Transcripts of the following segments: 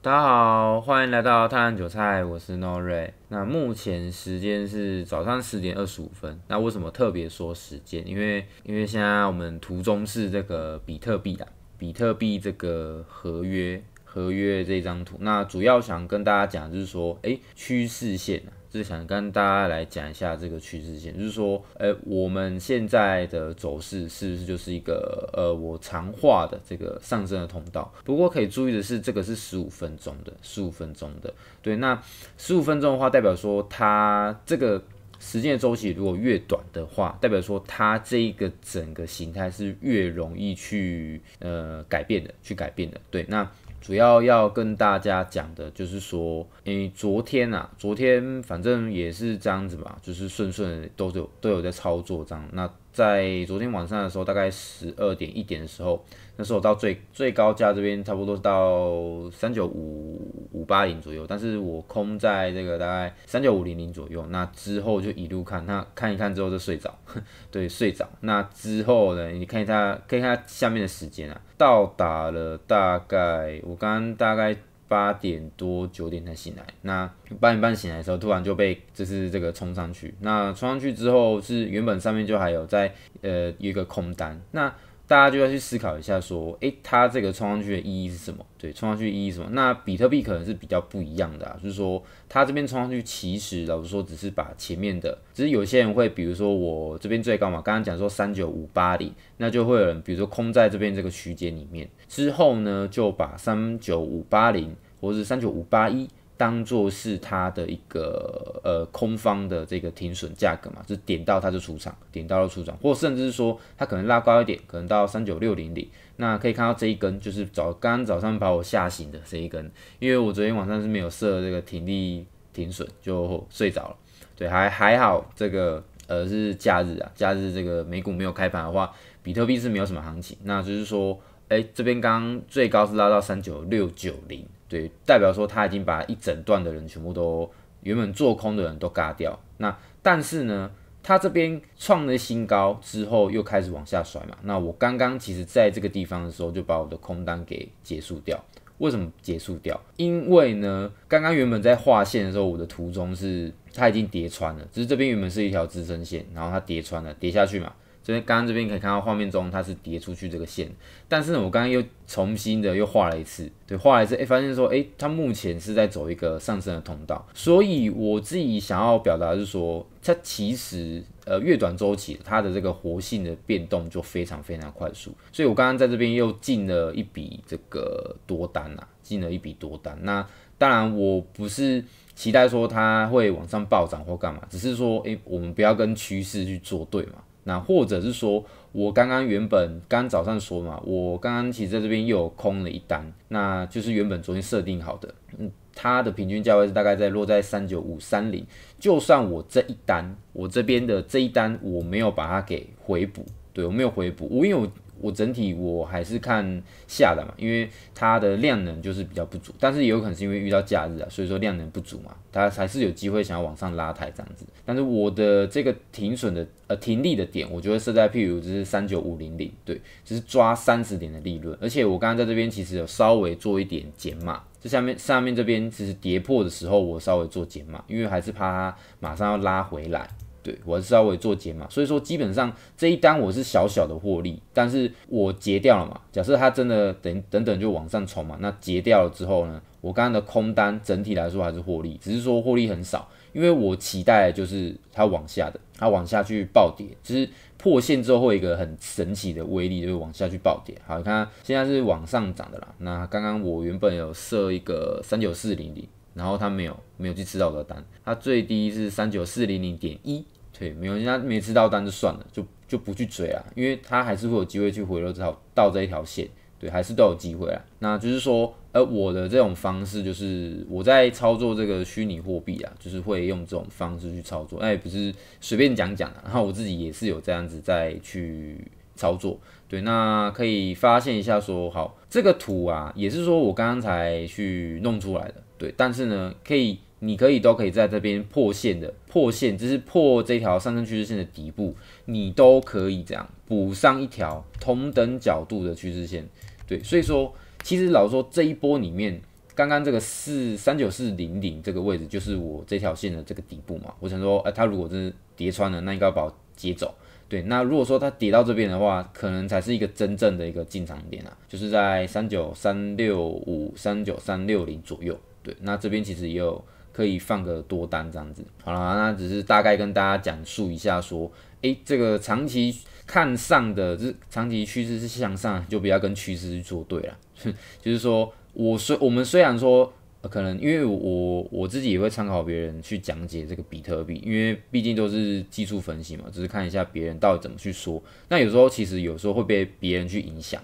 大家好，欢迎来到探案韭菜，我是 No Ray。那目前时间是早上十点二十五分。那为什么特别说时间？因为因为现在我们图中是这个比特币的，比特币这个合约。合约这张图，那主要想跟大家讲就是说，哎，趋势线，就是想跟大家来讲一下这个趋势线，就是说，呃，我们现在的走势是不是就是一个，呃，我常画的这个上升的通道？不过可以注意的是，这个是十五分钟的，十五分钟的，对。那十五分钟的话，代表说它这个时间的周期如果越短的话，代表说它这一个整个形态是越容易去呃改变的，去改变的。对，那。主要要跟大家讲的就是说，你、昨天啊，昨天反正也是这样子吧，就是顺顺都有都有在操作这样那。在昨天晚上的时候，大概十二点一点的时候，那时候到最最高价这边差不多到三九五五八零左右，但是我空在这个大概三九五零零左右，那之后就一路看，那看一看之后就睡着，对，睡着。那之后呢，你看一下，看它下面的时间啊，到达了大概，我刚刚大概。八点多九点才醒来，那八点半醒来的时候，突然就被就是这个冲上去。那冲上去之后，是原本上面就还有在呃有一个空单，那大家就要去思考一下，说诶，它这个冲上去的意义是什么？对，冲上去意义什么？那比特币可能是比较不一样的，就是说它这边冲上去其实老实说只是把前面的，只是有些人会，比如说我这边最高嘛，刚刚讲说三九五八零，那就会有人比如说空在这边这个区间里面。之后呢，就把三九五八零或是三九五八一当做是它的一个呃空方的这个停损价格嘛，就点到它就出场，点到了出场，或甚至是说它可能拉高一点，可能到三九六零零。那可以看到这一根就是早刚刚早上把我吓醒的这一根，因为我昨天晚上是没有设这个停利停损就睡着了。对，还还好这个呃是假日啊，假日这个美股没有开盘的话，比特币是没有什么行情，那就是说。哎，这边刚刚最高是拉到三九六九零，对，代表说他已经把一整段的人全部都原本做空的人都嘎掉。那但是呢，他这边创了新高之后又开始往下甩嘛。那我刚刚其实在这个地方的时候就把我的空单给结束掉。为什么结束掉？因为呢，刚刚原本在画线的时候，我的途中是它已经叠穿了，只是这边原本是一条支撑线，然后它叠穿了，叠下去嘛。就是刚刚这边可以看到画面中它是跌出去这个线，但是呢我刚刚又重新的又画了一次，对，画了一次，哎，发现说，哎，它目前是在走一个上升的通道，所以我自己想要表达是说，它其实呃越短周期，它的这个活性的变动就非常非常快速，所以我刚刚在这边又进了一笔这个多单啊，进了一笔多单，那当然我不是期待说它会往上暴涨或干嘛，只是说，哎，我们不要跟趋势去作对嘛。那或者是说，我刚刚原本刚早上说嘛，我刚刚其实在这边又有空了一单，那就是原本昨天设定好的，嗯，它的平均价位是大概在落在三九五三零，就算我这一单，我这边的这一单我没有把它给回补，对我没有回补，我因为我。我整体我还是看下的嘛，因为它的量能就是比较不足，但是也有可能是因为遇到假日啊，所以说量能不足嘛，它还是有机会想要往上拉抬这样子。但是我的这个停损的呃停利的点，我觉得设在譬如就是三九五零零，对，就是抓三十点的利润。而且我刚刚在这边其实有稍微做一点减码，这下面下面这边其实跌破的时候我稍微做减码，因为还是怕它马上要拉回来。对我稍微做结嘛，所以说基本上这一单我是小小的获利，但是我结掉了嘛。假设它真的等等等就往上冲嘛，那结掉了之后呢，我刚刚的空单整体来说还是获利，只是说获利很少，因为我期待就是它往下的，它往下去暴跌，就是破线之后一个很神奇的威力，就是往下去暴跌。好，你看现在是往上涨的啦。那刚刚我原本有设一个三九四零零，然后它没有没有去吃到我的单，它最低是三九四零零点一。对，没有人家每次到单就算了，就就不去追了，因为他还是会有机会去回落到到这一条线，对，还是都有机会啊。那就是说，呃，我的这种方式就是我在操作这个虚拟货币啊，就是会用这种方式去操作，那也不是随便讲讲的，然后我自己也是有这样子再去操作。对，那可以发现一下，说好这个图啊，也是说我刚刚才去弄出来的，对，但是呢，可以。你可以都可以在这边破线的破线，就是破这条上升趋势线的底部，你都可以这样补上一条同等角度的趋势线。对，所以说其实老实说这一波里面，刚刚这个四三九四零零这个位置就是我这条线的这个底部嘛。我想说，哎，它如果真是叠穿了，那应该要接走。对，那如果说它叠到这边的话，可能才是一个真正的一个进场点啊，就是在三九三六五、三九三六零左右。对，那这边其实也有。可以放个多单这样子，好了，那只是大概跟大家讲述一下，说，诶这个长期看上的，是长期趋势是向上，就不要跟趋势去作对了。就是说，我虽我们虽然说，可能因为我我自己也会参考别人去讲解这个比特币，因为毕竟都是技术分析嘛，只是看一下别人到底怎么去说。那有时候其实有时候会被别人去影响，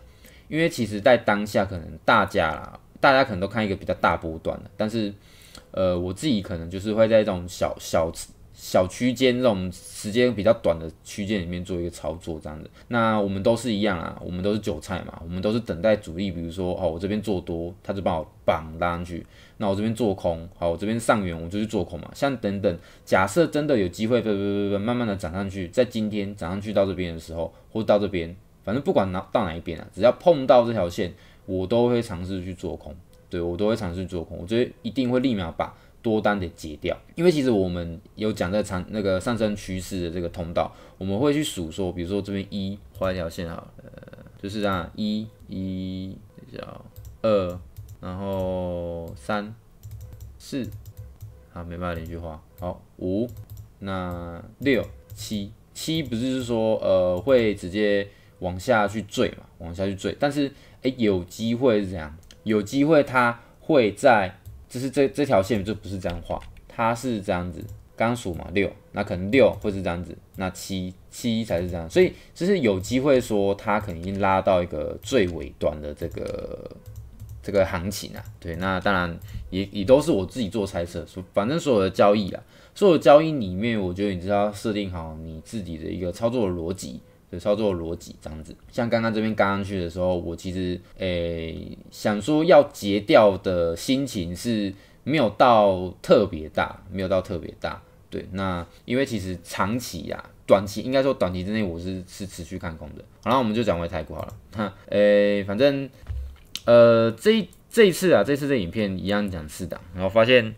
因为其实在当下可能大家大家可能都看一个比较大波段的，但是。呃，我自己可能就是会在这种小小小区间、这种时间比较短的区间里面做一个操作这样子。那我们都是一样啊，我们都是韭菜嘛，我们都是等待主力。比如说，哦，我这边做多，他就把我绑拉上去；那我这边做空，好，我这边上远，我就去做空嘛。像等等，假设真的有机会，不不不不，慢慢的涨上去，在今天涨上去到这边的时候，或到这边，反正不管哪到哪一边啊，只要碰到这条线，我都会尝试去做空。对我都会尝试做空，我觉得一定会立马把多单给截掉，因为其实我们有讲在长那个上升趋势的这个通道，我们会去数说，比如说这边一画一条线好了，就是这样，一、一、然后二，然后三、四，好没办法连续画，好五、那六、七，七不是是说呃会直接往下去坠嘛，往下去坠，但是哎有机会是这样。有机会，它会在，就是这这条线就不是这样画，它是这样子，刚数嘛六，那可能六会是这样子，那七七才是这样，所以就是有机会说它肯定拉到一个最尾端的这个这个行情啊，对，那当然也也都是我自己做猜测，说反正所有的交易啊，所有交易里面，我觉得你只要设定好你自己的一个操作的逻辑。操作逻辑这样子，像刚刚这边刚上去的时候，我其实诶想说要截掉的心情是没有到特别大，没有到特别大。对，那因为其实长期呀，短期应该说短期之内我是是持续看空的。然后我们就转回泰国好了。那诶，反正呃这这一次啊，这次的影片一样讲四档，然后发现。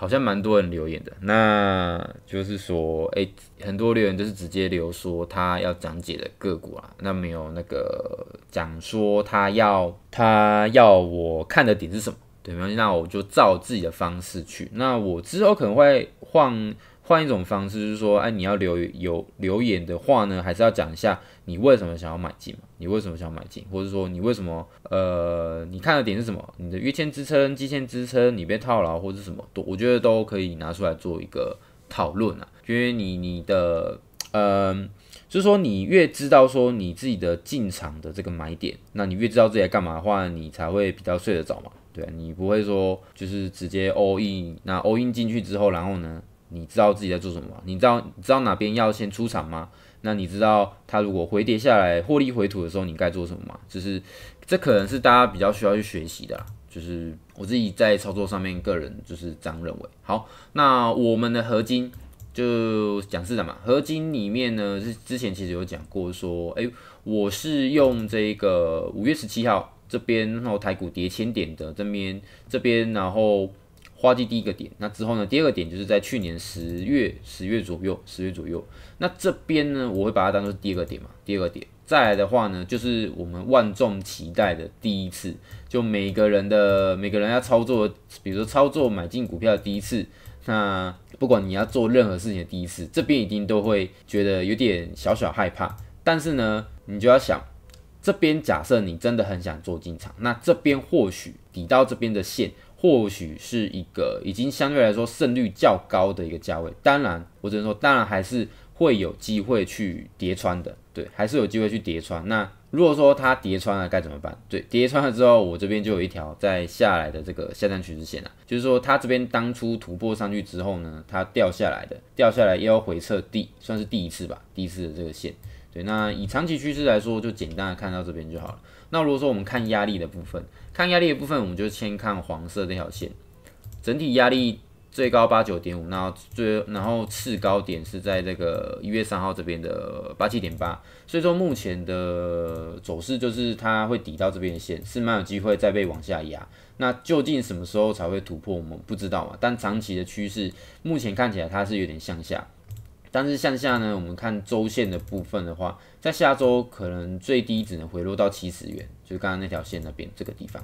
好像蛮多人留言的，那就是说，哎，很多留言就是直接留说他要讲解的个股啊，那没有那个讲说他要他要我看的点是什么，对没有，那我就照自己的方式去。那我之后可能会换换一种方式，就是说，哎，你要留有留言的话呢，还是要讲一下你为什么想要买进嘛，你为什么想买进，或者说你为什么呃，你看的点是什么？你的约签支撑、基线支撑，你被套牢或者什么，都我觉得都可以拿出来做一个讨论啊。因为你你的呃，就是说你越知道说你自己的进场的这个买点，那你越知道自己在干嘛的话，你才会比较睡得着嘛。对啊，你不会说就是直接欧 n 那欧 n 进去之后，然后呢，你知道自己在做什么？你知道你知道哪边要先出场吗？那你知道它如果回跌下来，获利回吐的时候，你该做什么吗？就是这可能是大家比较需要去学习的，就是我自己在操作上面，个人就是这样认为。好，那我们的合金就讲是什么？合金里面呢，是之前其实有讲过说，哎，我是用这个五月十七号这边然后台股跌千点的这边这边然后。花季第一个点，那之后呢？第二个点就是在去年十月十月左右，十月左右。那这边呢，我会把它当做第二个点嘛。第二个点，再来的话呢，就是我们万众期待的第一次，就每个人的每个人要操作，比如说操作买进股票的第一次，那不管你要做任何事情的第一次，这边一定都会觉得有点小小害怕。但是呢，你就要想，这边假设你真的很想做进场，那这边或许抵到这边的线。或许是一个已经相对来说胜率较高的一个价位，当然，我只能说，当然还是会有机会去叠穿的，对，还是有机会去叠穿。那如果说它叠穿了该怎么办？对，叠穿了之后，我这边就有一条在下来的这个下降趋势线啊，就是说它这边当初突破上去之后呢，它掉下来的，掉下来又要回撤第，算是第一次吧，第一次的这个线。对，那以长期趋势来说，就简单的看到这边就好了。那如果说我们看压力的部分，看压力的部分，我们就先看黄色这条线，整体压力最高八九点五，那最然后次高点是在这个一月三号这边的八七点八，所以说目前的走势就是它会抵到这边线，是蛮有机会再被往下压。那究竟什么时候才会突破，我们不知道嘛？但长期的趋势目前看起来它是有点向下。但是向下呢，我们看周线的部分的话，在下周可能最低只能回落到七十元，就是刚刚那条线那边这个地方，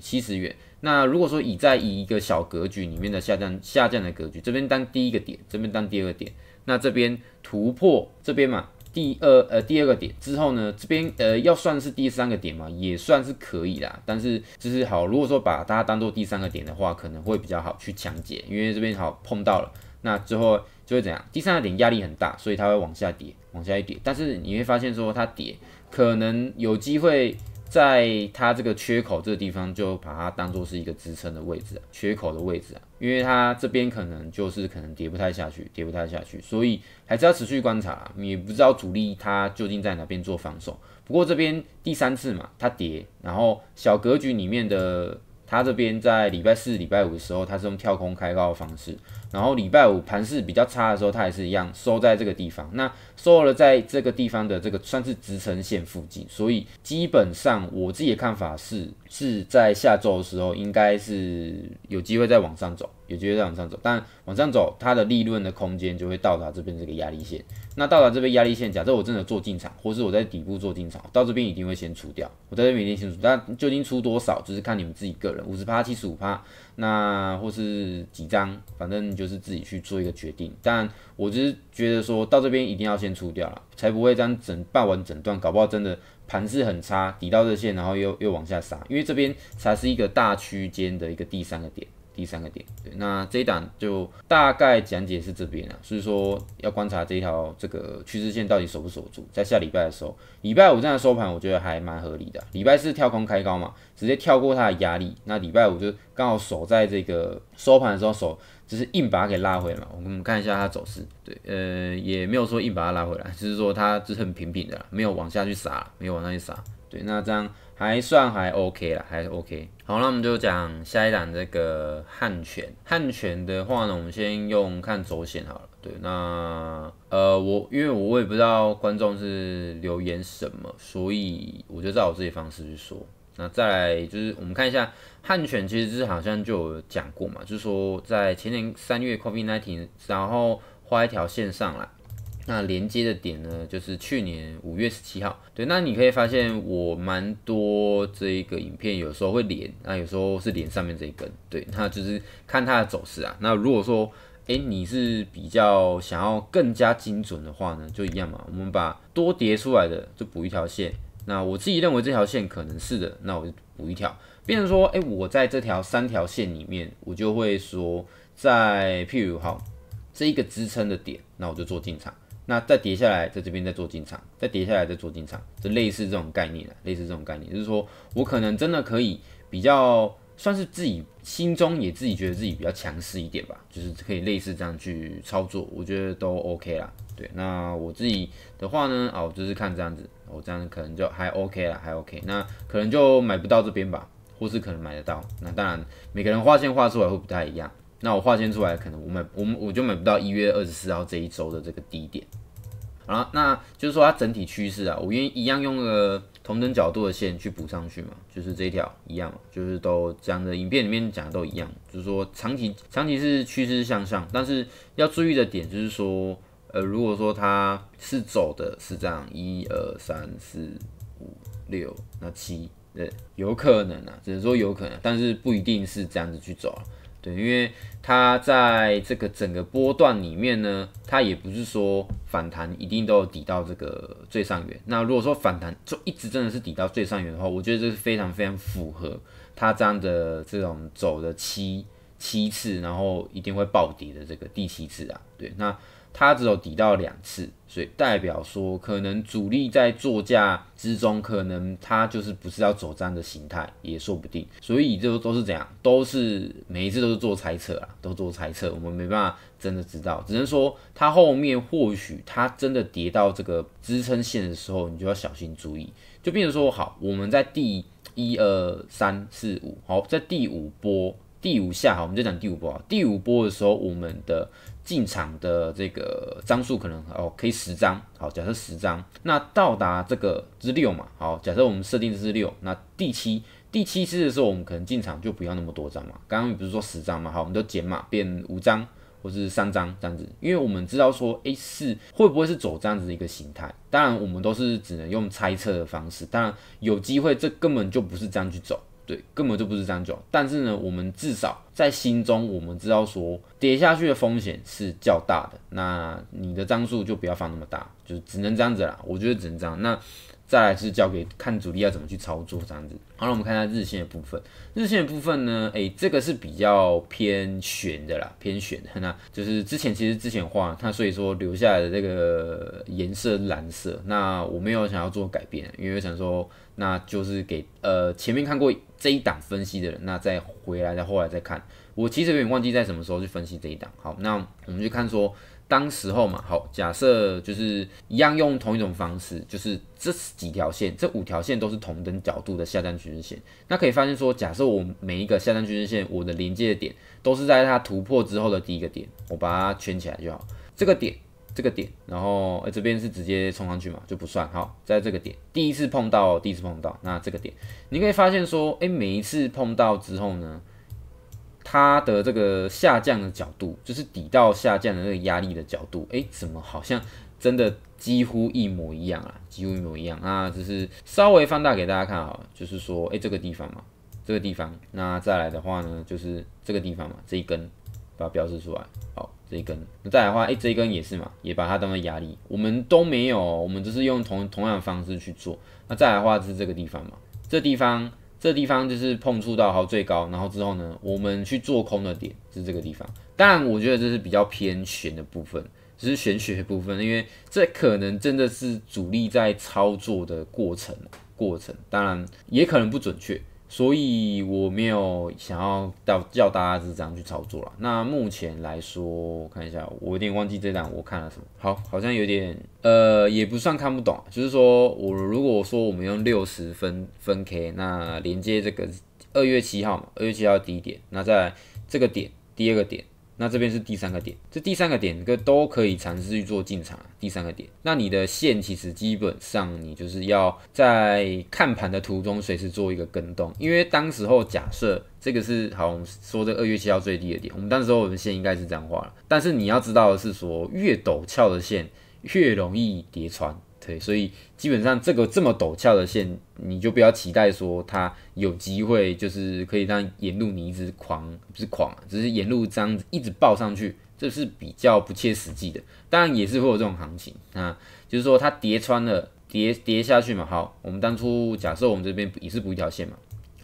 七十元。那如果说以在以一个小格局里面的下降下降的格局，这边当第一个点，这边当第二个点，那这边突破这边嘛，第二呃第二个点之后呢，这边呃要算是第三个点嘛，也算是可以啦。但是就是好，如果说把大家当做第三个点的话，可能会比较好去抢解，因为这边好碰到了。那之后就会怎样？第三个点压力很大，所以它会往下跌，往下一跌。但是你会发现，说它跌可能有机会，在它这个缺口这个地方，就把它当做是一个支撑的位置，缺口的位置啊，因为它这边可能就是可能跌不太下去，跌不太下去，所以还是要持续观察。你不知道主力它究竟在哪边做防守。不过这边第三次嘛，它跌，然后小格局里面的它这边在礼拜四、礼拜五的时候，它是用跳空开高的方式。然后礼拜五盘势比较差的时候，它也是一样收在这个地方。那收了在这个地方的这个算是支撑线附近，所以基本上我自己的看法是，是在下周的时候应该是有机会再往上走，有机会再往上走。但往上走，它的利润的空间就会到达这边这个压力线。那到达这边压力线，假设我真的做进场，或是我在底部做进场，到这边一定会先出掉。我在这边先出，但究竟出多少，就是看你们自己个人，五十趴、七十五趴。那或是几张，反正就是自己去做一个决定。但我就是觉得说到这边一定要先出掉了，才不会这样整半完整段，搞不好真的盘势很差，抵到这线，然后又又往下杀，因为这边才是一个大区间的一个第三个点。第三个点，对，那这一档就大概讲解是这边啊，所以说要观察这一条这个趋势线到底守不守住，在下礼拜的时候，礼拜五这样收盘，我觉得还蛮合理的。礼拜四跳空开高嘛，直接跳过它的压力，那礼拜五就刚好守在这个收盘的时候守，只是硬把它给拉回来嘛。我们看一下它走势，对，呃，也没有说硬把它拉回来，就是说它只是很平平的，没有往下去撒，没有往下去撒。对，那这样。还算还 OK 了，还 OK。好，那我们就讲下一档这个汉拳。汉拳的话呢，我们先用看走险好了。对，那呃，我因为我我也不知道观众是留言什么，所以我就照我自己方式去说。那再来就是我们看一下汉拳，其实就是好像就有讲过嘛，就是说在前年三月 Covid nineteen，然后画一条线上来。那连接的点呢，就是去年五月十七号。对，那你可以发现我蛮多这一个影片，有时候会连，那有时候是连上面这一根。对，那就是看它的走势啊。那如果说，哎，你是比较想要更加精准的话呢，就一样嘛，我们把多叠出来的就补一条线。那我自己认为这条线可能是的，那我就补一条。变成说，哎，我在这条三条线里面，我就会说，在譬如好这一个支撑的点，那我就做进场。那再叠下来，在这边再做进场，再叠下来再做进场，就类似这种概念啊，类似这种概念，就是说我可能真的可以比较算是自己心中也自己觉得自己比较强势一点吧，就是可以类似这样去操作，我觉得都 OK 啦。对，那我自己的话呢，哦，就是看这样子，我这样可能就还 OK 啦，还 OK，那可能就买不到这边吧，或是可能买得到，那当然每个人画线画出来会不太一样。那我划线出来，可能我买我我我就买不到一月二十四号这一周的这个低点，好了，那就是说它整体趋势啊，我愿一样用个同等角度的线去补上去嘛，就是这一条一样，就是都这样的影片里面讲的都一样，就是说长期长期是趋势向上，但是要注意的点就是说，呃，如果说它是走的是这样一二三四五六那七，呃，有可能啊，只能说有可能，但是不一定是这样子去走。啊。对，因为它在这个整个波段里面呢，它也不是说反弹一定都抵到这个最上缘。那如果说反弹就一直真的是抵到最上缘的话，我觉得这是非常非常符合它这样的这种走的七七次，然后一定会暴跌的这个第七次啊。对，那。它只有抵到两次，所以代表说可能主力在座价之中，可能它就是不是要走这样的形态，也说不定。所以就都是怎样，都是每一次都是做猜测啊，都做猜测，我们没办法真的知道，只能说它后面或许它真的跌到这个支撑线的时候，你就要小心注意。就比如说好，我们在第一、二、三、四、五，好，在第五波、第五下，好，我们就讲第五波，第五波的时候，我们的。进场的这个张数可能哦，可以十张，好，假设十张，那到达这个之六嘛，好，假设我们设定是六，那第七、第七次的时候，我们可能进场就不要那么多张嘛，刚刚不是说十张嘛，好，我们就减码变五张或者是三张这样子，因为我们知道说，A 四会不会是走这样子的一个形态？当然，我们都是只能用猜测的方式，当然有机会，这根本就不是这样去走。对，根本就不是这样子。但是呢，我们至少在心中，我们知道说跌下去的风险是较大的。那你的张数就不要放那么大，就只能这样子啦。我觉得只能这样。那再来是交给看主力要怎么去操作这样子。好，了，我们看一下日线的部分。日线的部分呢，诶，这个是比较偏悬的啦，偏悬的。那就是之前其实之前画它，所以说留下来的这个颜色蓝色。那我没有想要做改变，因为想说那就是给呃前面看过。这一档分析的人，那再回来再后来再看，我其实有点忘记在什么时候去分析这一档。好，那我们就看说，当时候嘛，好，假设就是一样用同一种方式，就是这几条线，这五条线都是同等角度的下降趋势线。那可以发现说，假设我每一个下降趋势线，我的临界点都是在它突破之后的第一个点，我把它圈起来就好，这个点。这个点，然后诶这边是直接冲上去嘛，就不算好，在这个点第一次碰到，第一次碰到那这个点，你可以发现说，哎每一次碰到之后呢，它的这个下降的角度，就是底到下降的那个压力的角度，哎怎么好像真的几乎一模一样啊，几乎一模一样，那只是稍微放大给大家看啊，就是说哎这个地方嘛，这个地方，那再来的话呢，就是这个地方嘛，这一根把它标示出来，好。这一根，那再来的话，哎，这一根也是嘛，也把它当做压力。我们都没有，我们只是用同同样的方式去做。那再来的话是这个地方嘛，这地方这地方就是碰触到，好最高，然后之后呢，我们去做空的点是这个地方。当然，我觉得这是比较偏玄的部分，只是玄学部分，因为这可能真的是主力在操作的过程过程，当然也可能不准确。所以我没有想要到教大家是这样去操作了。那目前来说，我看一下，我有点忘记这档我看了什么。好，好像有点呃，也不算看不懂，就是说我如果说我们用六十分分 K，那连接这个二月七号嘛，二月七号低点，那在这个点第二个点。那这边是第三个点，这第三个点个都可以尝试去做进场。第三个点，那你的线其实基本上你就是要在看盘的途中随时做一个跟动，因为当时候假设这个是好我们说，这二月七号最低的点，我们当时候我们线应该是这样画了。但是你要知道的是，说越陡峭的线越容易叠穿。对，所以基本上这个这么陡峭的线，你就不要期待说它有机会就是可以让沿路你一直狂，不是狂，只是沿路这样子一直爆上去，这是比较不切实际的。当然也是会有这种行情啊，就是说它跌穿了，跌跌下去嘛。好，我们当初假设我们这边也是补一条线嘛。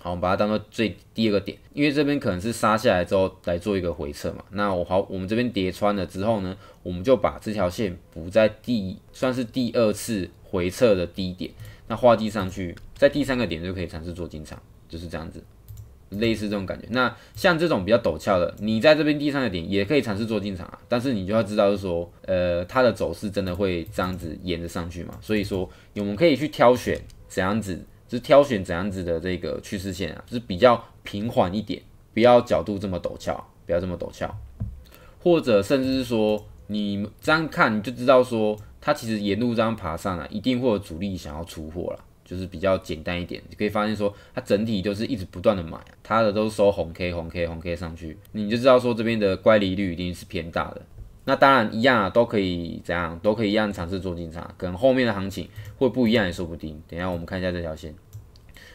好，我们把它当做最第二个点，因为这边可能是杀下来之后来做一个回撤嘛。那我好，我们这边叠穿了之后呢，我们就把这条线补在第算是第二次回撤的低点，那画地上去，在第三个点就可以尝试做进场，就是这样子，类似这种感觉。那像这种比较陡峭的，你在这边第三个点也可以尝试做进场啊，但是你就要知道是说，呃，它的走势真的会这样子沿着上去吗？所以说，我们可以去挑选怎样子。是挑选怎样子的这个趋势线啊，就是比较平缓一点，不要角度这么陡峭，不要这么陡峭，或者甚至是说，你这样看你就知道说，它其实沿路这样爬上来，一定会有主力想要出货了，就是比较简单一点，你可以发现说，它整体就是一直不断的买，它的都是收红 K 红 K 红 K 上去，你就知道说这边的乖离率一定是偏大的。那当然一样啊，都可以怎样，都可以一样尝试做进场，跟后面的行情会不一样也说不定。等下我们看一下这条线，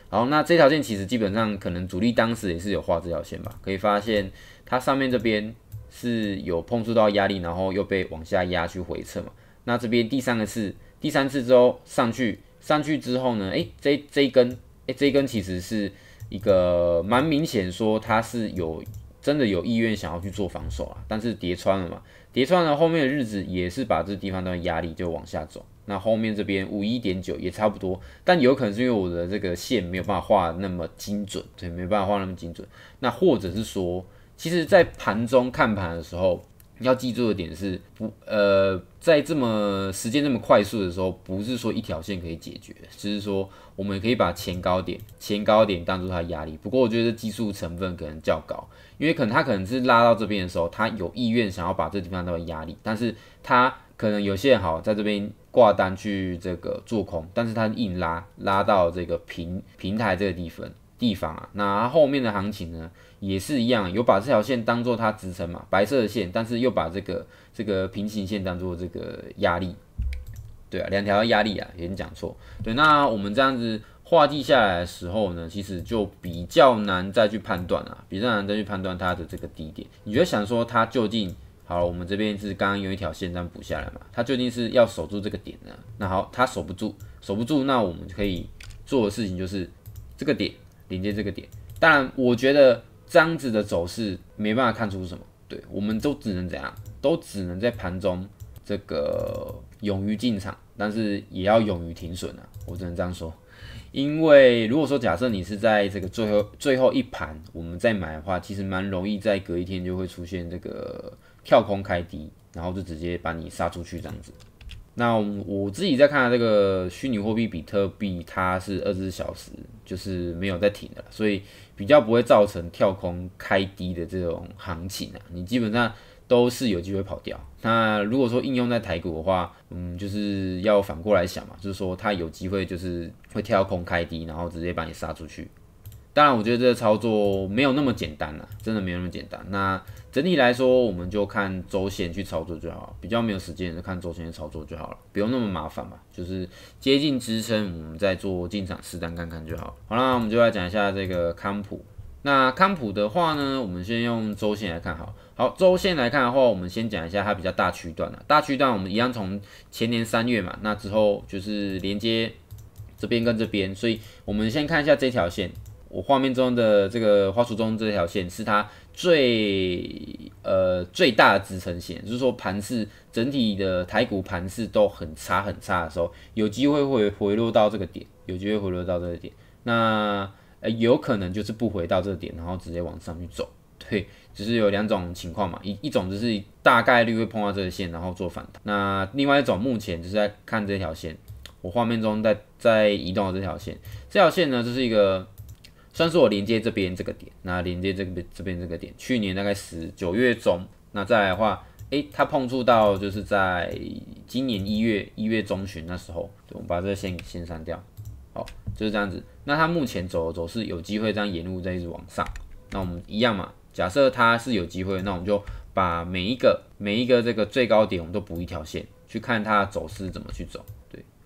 好，那这条线其实基本上可能主力当时也是有画这条线吧，可以发现它上面这边是有碰触到压力，然后又被往下压去回撤嘛。那这边第三个次，第三次之后上去，上去之后呢，哎，这这一根，哎，这一根其实是一个蛮明显说它是有。真的有意愿想要去做防守啊，但是叠穿了嘛？叠穿了，后面的日子也是把这地方的压力就往下走。那后面这边五一点九也差不多，但有可能是因为我的这个线没有办法画那么精准，对，没办法画那么精准。那或者是说，其实在盘中看盘的时候，要记住的点是不，呃，在这么时间这么快速的时候，不是说一条线可以解决，只是说我们可以把前高点、前高点当做它压力。不过我觉得技术成分可能较高。因为可能他可能是拉到这边的时候，他有意愿想要把这地方当压力，但是他可能有些人好在这边挂单去这个做空，但是他硬拉拉到这个平平台这个地方地方啊，那后面的行情呢也是一样，有把这条线当做它支撑嘛，白色的线，但是又把这个这个平行线当做这个压力，对啊，两条压力啊，有人讲错，对，那我们这样子。画地下来的时候呢，其实就比较难再去判断了，比较难再去判断它的这个低点。你就想说它究竟好？我们这边是刚刚用一条线这样补下来嘛？它究竟是要守住这个点呢？那好，它守不住，守不住，那我们可以做的事情就是这个点连接这个点。当然，我觉得这样子的走势没办法看出什么，对，我们都只能怎样？都只能在盘中这个勇于进场，但是也要勇于停损啊！我只能这样说。因为如果说假设你是在这个最后最后一盘我们再买的话，其实蛮容易在隔一天就会出现这个跳空开低，然后就直接把你杀出去这样子。那我自己在看这个虚拟货币比特币，它是二十四小时就是没有在停的，所以比较不会造成跳空开低的这种行情啊，你基本上都是有机会跑掉。那如果说应用在台股的话，嗯，就是要反过来想嘛，就是说它有机会就是会跳空开低，然后直接把你杀出去。当然，我觉得这个操作没有那么简单了，真的没有那么简单。那整体来说，我们就看周线去操作就好，比较没有时间就看周线操作就好了，不用那么麻烦嘛。就是接近支撑，我们再做进场试单看看就好了。好了，我们就来讲一下这个康普。那康普的话呢，我们先用周线来看，好好周线来看的话，我们先讲一下它比较大区段的。大区段我们一样从前年三月嘛，那之后就是连接这边跟这边，所以我们先看一下这条线。我画面中的这个花束中这条线是它最呃最大的支撑线，就是说盘势整体的台股盘势都很差很差的时候，有机会会回落到这个点，有机会回落到这个点。那呃有可能就是不回到这个点，然后直接往上去走，对，就是有两种情况嘛，一一种就是大概率会碰到这个线，然后做反弹。那另外一种目前就是在看这条线，我画面中在在移动的这条线，这条线呢就是一个。算是我连接这边这个点，那连接这边这边这个点，去年大概十九月中，那再来的话，诶，它碰触到就是在今年一月一月中旬那时候，我们把这个线先删掉，好，就是这样子。那它目前走走势有机会这样沿路再一直往上，那我们一样嘛，假设它是有机会，那我们就把每一个每一个这个最高点，我们都补一条线，去看它走势怎么去走。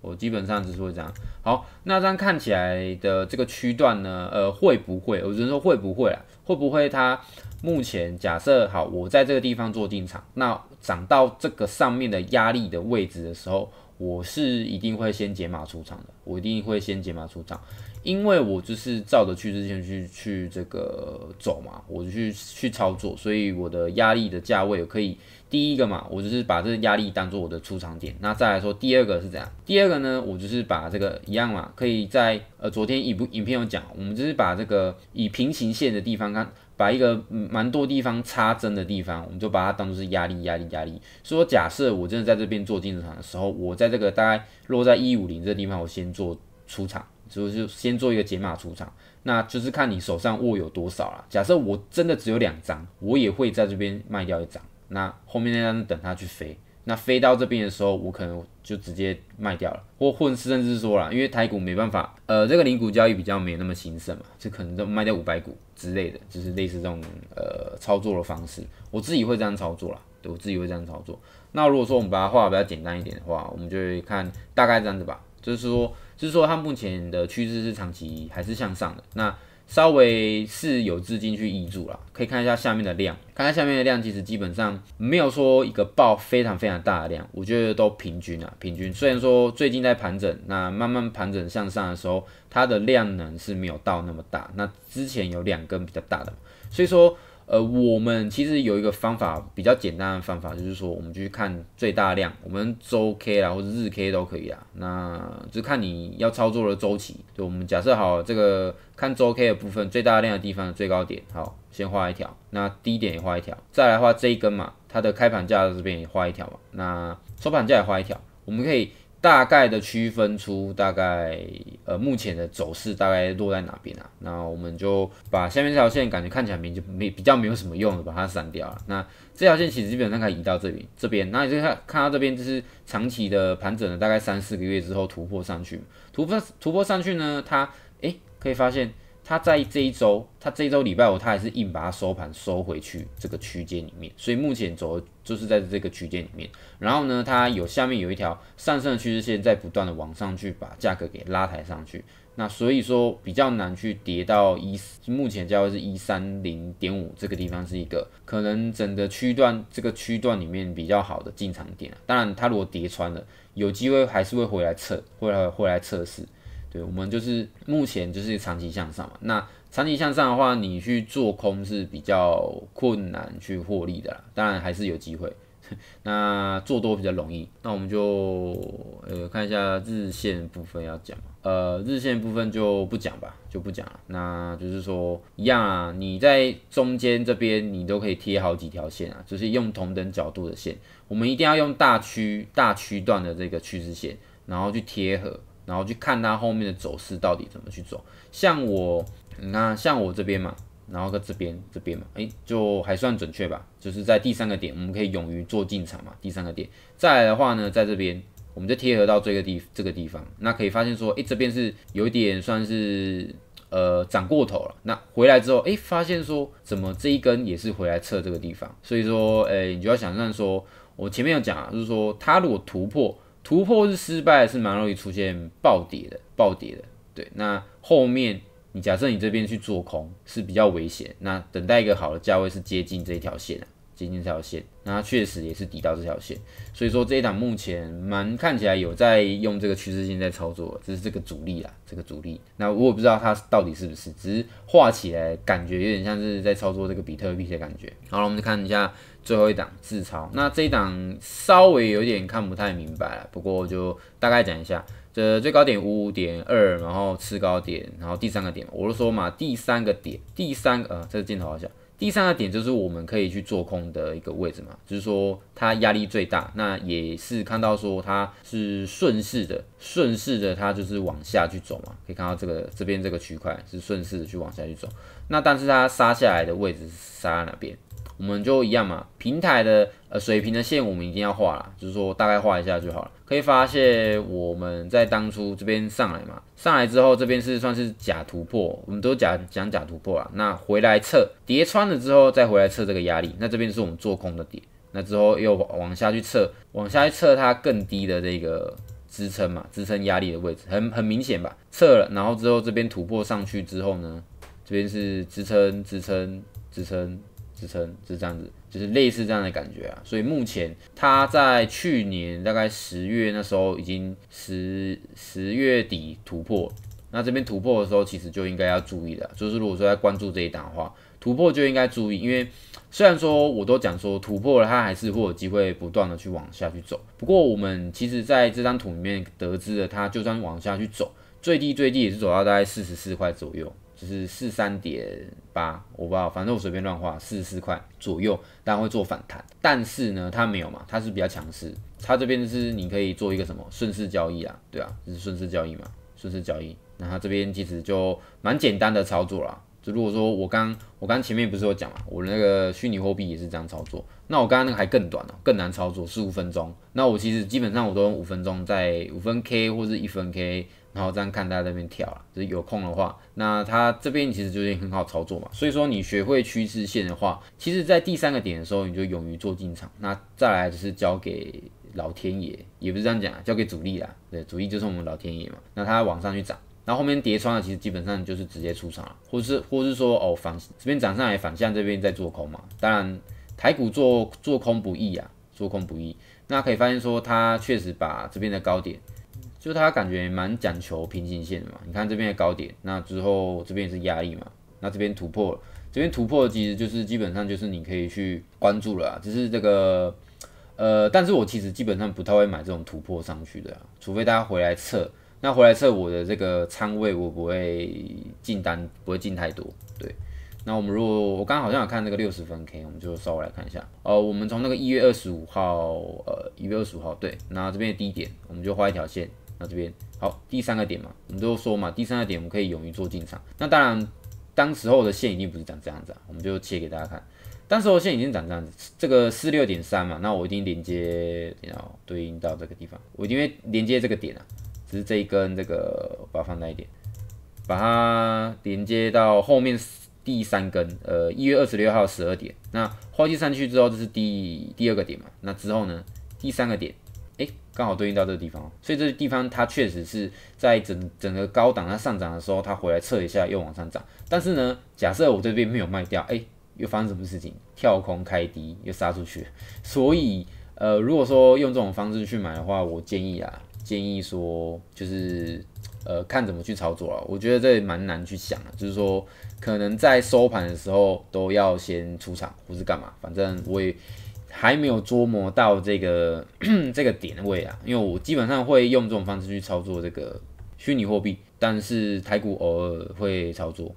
我基本上只是会这样。好，那这样看起来的这个区段呢，呃，会不会？我只能说会不会啊？会不会它目前假设好，我在这个地方做进场，那涨到这个上面的压力的位置的时候，我是一定会先解码出场的。我一定会先解码出场，因为我就是照着趋势线去去这个走嘛，我就去去操作，所以我的压力的价位可以。第一个嘛，我就是把这压力当做我的出场点。那再来说第二个是怎样？第二个呢，我就是把这个一样嘛，可以在呃昨天影不影片有讲，我们就是把这个以平行线的地方看，把一个蛮多地方插针的地方，我们就把它当做是压力，压力，压力。说假设我真的在这边做进场的时候，我在这个大概落在一五零这地方，我先做出场，就是先做一个解码出场。那就是看你手上握有多少了。假设我真的只有两张，我也会在这边卖掉一张。那后面那张等它去飞，那飞到这边的时候，我可能就直接卖掉了，或混甚至说啦，因为台股没办法，呃，这个零股交易比较没有那么兴盛嘛，就可能就卖掉五百股之类的，就是类似这种呃操作的方式，我自己会这样操作啦，对我自己会这样操作。那如果说我们把它画比较简单一点的话，我们就会看大概这样子吧，就是说，就是说它目前的趋势是长期还是向上的那。稍微是有资金去挹住了，可以看一下下面的量。看看下面的量，其实基本上没有说一个爆非常非常大的量，我觉得都平均啊，平均。虽然说最近在盘整，那慢慢盘整向上的时候，它的量能是没有到那么大。那之前有两根比较大的，所以说。呃，我们其实有一个方法，比较简单的方法，就是说，我们去看最大量，我们周 K 啦或者日 K 都可以啦。那就看你要操作的周期。就我们假设好这个看周 K 的部分，最大量的地方的最高点，好，先画一条。那低点也画一条，再来画这一根嘛，它的开盘价这边也画一条嘛，那收盘价也画一条，我们可以。大概的区分出大概呃目前的走势大概落在哪边啊？那我们就把下面这条线感觉看起来没没比较没有什么用的，把它删掉了。那这条线其实基本上可以移到这里这边，那你就看看到这边就是长期的盘整了，大概三四个月之后突破上去，突破突破上去呢，它诶可以发现它在这一周，它这一周礼拜五它还是硬把它收盘收回去这个区间里面，所以目前走。就是在这个区间里面，然后呢，它有下面有一条上升的趋势线在不断的往上去，把价格给拉抬上去。那所以说比较难去叠到一，目前价位是一三零点五这个地方是一个可能整个区段这个区段里面比较好的进场点。当然，它如果跌穿了，有机会还是会回来测，回来回来测试。对，我们就是目前就是长期向上嘛。那长期向上的话，你去做空是比较困难去获利的啦。当然还是有机会。那做多比较容易。那我们就呃看一下日线部分要讲嘛。呃，日线部分就不讲吧，就不讲了。那就是说一样啊，你在中间这边你都可以贴好几条线啊，就是用同等角度的线。我们一定要用大区大区段的这个趋势线，然后去贴合，然后去看它后面的走势到底怎么去走。像我。你看，像我这边嘛，然后个这边这边嘛，哎，就还算准确吧。就是在第三个点，我们可以勇于做进场嘛。第三个点，再来的话呢，在这边我们就贴合到这个地这个地方，那可以发现说，哎，这边是有一点算是呃涨过头了。那回来之后，哎，发现说怎么这一根也是回来测这个地方，所以说，哎，你就要想象说，我前面有讲啊，就是说它如果突破，突破是失败，是蛮容易出现暴跌的，暴跌的。对，那后面。你假设你这边去做空是比较危险，那等待一个好的价位是接近这一条线啊，接近这条线，那确实也是抵到这条线，所以说这一档目前蛮看起来有在用这个趋势线在操作，只是这个主力啊，这个主力。那我不知道它到底是不是，只是画起来感觉有点像是在操作这个比特币的感觉。好了，我们就看一下最后一档自嘲，那这一档稍微有点看不太明白了，不过就大概讲一下。这最高点五五点二，然后次高点，然后第三个点，我是说嘛，第三个点，第三呃，这镜头好像，第三个点就是我们可以去做空的一个位置嘛，就是说它压力最大，那也是看到说它是顺势的，顺势的它就是往下去走嘛，可以看到这个这边这个区块是顺势的去往下去走，那但是它杀下来的位置是杀哪边？我们就一样嘛，平台的呃水平的线我们一定要画了，就是说大概画一下就好了。可以发现我们在当初这边上来嘛，上来之后这边是算是假突破，我们都假讲假突破了。那回来测叠穿了之后再回来测这个压力，那这边是我们做空的点。那之后又往下去测，往下去测它更低的这个支撑嘛，支撑压力的位置很很明显吧？测了，然后之后这边突破上去之后呢，这边是支撑支撑支撑。支撑是这样子，就是类似这样的感觉啊。所以目前它在去年大概十月那时候，已经十十月底突破。那这边突破的时候，其实就应该要注意的，就是如果说在关注这一档的话，突破就应该注意。因为虽然说我都讲说突破了，它还是会有机会不断的去往下去走。不过我们其实在这张图里面得知了，它就算往下去走，最低最低也是走到大概四十四块左右。就是四三点八，我不知道，反正我随便乱画，四十四块左右，但会做反弹，但是呢，它没有嘛，它是比较强势，它这边是你可以做一个什么顺势交易啊，对啊，就是顺势交易嘛，顺势交易，那它这边其实就蛮简单的操作啦，就如果说我刚我刚前面不是有讲嘛，我那个虚拟货币也是这样操作，那我刚刚那个还更短了，更难操作，十五分钟，那我其实基本上我都用五分钟在五分 K 或者一分 K。然后这样看，它这边跳了，就是有空的话，那它这边其实就是很好操作嘛。所以说你学会趋势线的话，其实，在第三个点的时候，你就勇于做进场。那再来就是交给老天爷，也不是这样讲，交给主力啦。对，主力就是我们老天爷嘛。那它往上去涨，那后面叠穿了，其实基本上就是直接出场，或是，或是说哦反这边涨上来反向这边再做空嘛。当然，台股做做空不易啊，做空不易。那可以发现说，它确实把这边的高点。就它感觉蛮讲求平行线的嘛，你看这边的高点，那之后这边也是压力嘛，那这边突破，这边突破其实就是基本上就是你可以去关注了啊，就是这个呃，但是我其实基本上不太会买这种突破上去的，除非大家回来测，那回来测我的这个仓位，我不会进单，不会进太多，对。那我们如果我刚刚好像有看那个六十分 K，我们就稍微来看一下哦，我们从那个一月二十五号，呃，一月二十五号，对，那这边的低点，我们就画一条线。这边好，第三个点嘛，我们都说嘛，第三个点我们可以勇于做进场。那当然，当时候的线一定不是长这样子，我们就切给大家看。当时候线已经长这样子，这个四六点三嘛，那我一定连接，然后对应到这个地方，我因为连接这个点啊，只是这一根这个，我把它放大一点，把它连接到后面第三根，呃，一月二十六号十二点，那画进上去之后，这是第第二个点嘛，那之后呢，第三个点。刚好对应到这个地方，所以这个地方它确实是在整整个高档它上涨的时候，它回来测一下又往上涨。但是呢，假设我这边没有卖掉，哎，又发生什么事情，跳空开低又杀出去。所以呃，如果说用这种方式去买的话，我建议啊，建议说就是呃看怎么去操作了。我觉得这也蛮难去想的，就是说可能在收盘的时候都要先出场，或是干嘛，反正我也。还没有琢磨到这个 这个点位啊，因为我基本上会用这种方式去操作这个虚拟货币，但是台股偶尔会操作。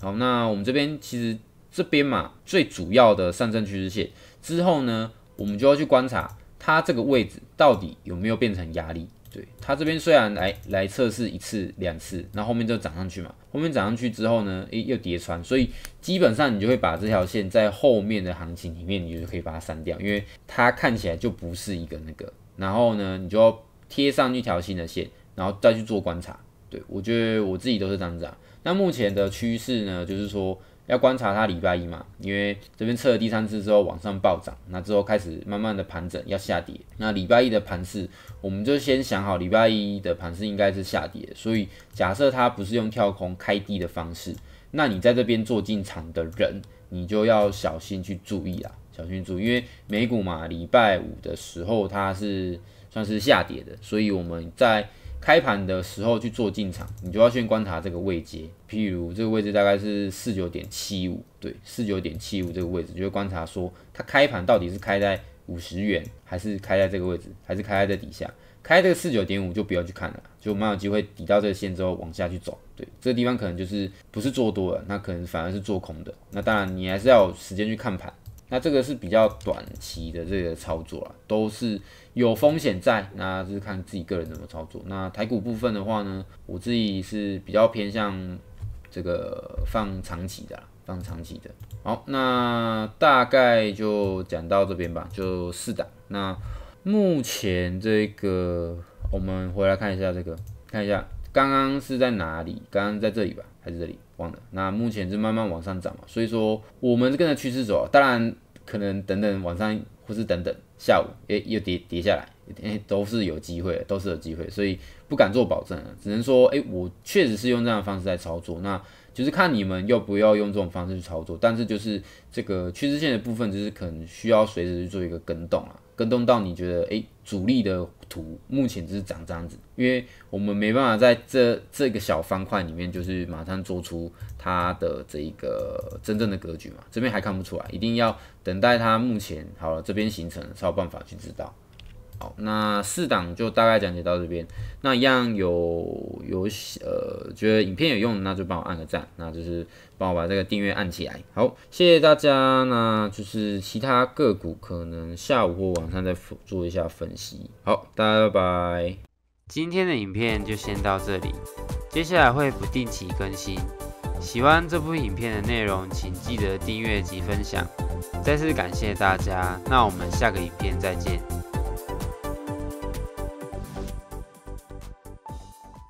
好，那我们这边其实这边嘛，最主要的上升趋势线之后呢，我们就要去观察它这个位置到底有没有变成压力。对它这边虽然来来测试一次两次，那后面就涨上去嘛。后面涨上去之后呢，诶，又叠穿，所以基本上你就会把这条线在后面的行情里面，你就可以把它删掉，因为它看起来就不是一个那个。然后呢，你就要贴上一条新的线，然后再去做观察。对我觉得我自己都是这样子。啊。那目前的趋势呢，就是说。要观察它礼拜一嘛，因为这边测了第三次之后往上暴涨，那之后开始慢慢的盘整要下跌。那礼拜一的盘势，我们就先想好礼拜一的盘势应该是下跌，所以假设它不是用跳空开低的方式，那你在这边做进场的人，你就要小心去注意啦，小心注意，因为美股嘛礼拜五的时候它是算是下跌的，所以我们在。开盘的时候去做进场，你就要先观察这个位阶。譬如这个位置大概是四九点七五，对，四九点七五这个位置，就会观察说它开盘到底是开在五十元，还是开在这个位置，还是开在这底下。开这个四九点五就不要去看了，就蛮有机会抵到这个线之后往下去走。对，这个地方可能就是不是做多了，那可能反而是做空的。那当然你还是要有时间去看盘。那这个是比较短期的这个操作啊，都是有风险在，那就是看自己个人怎么操作。那台股部分的话呢，我自己是比较偏向这个放长期的放长期的。好，那大概就讲到这边吧，就四档。那目前这个，我们回来看一下这个，看一下刚刚是在哪里？刚刚在这里吧，还是这里？忘了。那目前是慢慢往上涨嘛，所以说我们跟着趋势走，当然。可能等等晚上，或是等等下午，诶，又跌跌下来，诶，都是有机会，都是有机会，所以不敢做保证，只能说，诶，我确实是用这样的方式在操作，那就是看你们，要不要用这种方式去操作，但是就是这个趋势线的部分，就是可能需要随时去做一个跟动啊。跟踪到你觉得哎主力的图目前就是长这样子，因为我们没办法在这这个小方块里面就是马上做出它的这一个真正的格局嘛，这边还看不出来，一定要等待它目前好了这边形成才有办法去知道。好，那四档就大概讲解到这边。那一样有有呃觉得影片有用，那就帮我按个赞，那就是帮我把这个订阅按起来。好，谢谢大家。那就是其他个股可能下午或晚上再做一下分析。好，大家拜。今天的影片就先到这里，接下来会不定期更新。喜欢这部影片的内容，请记得订阅及分享。再次感谢大家，那我们下个影片再见。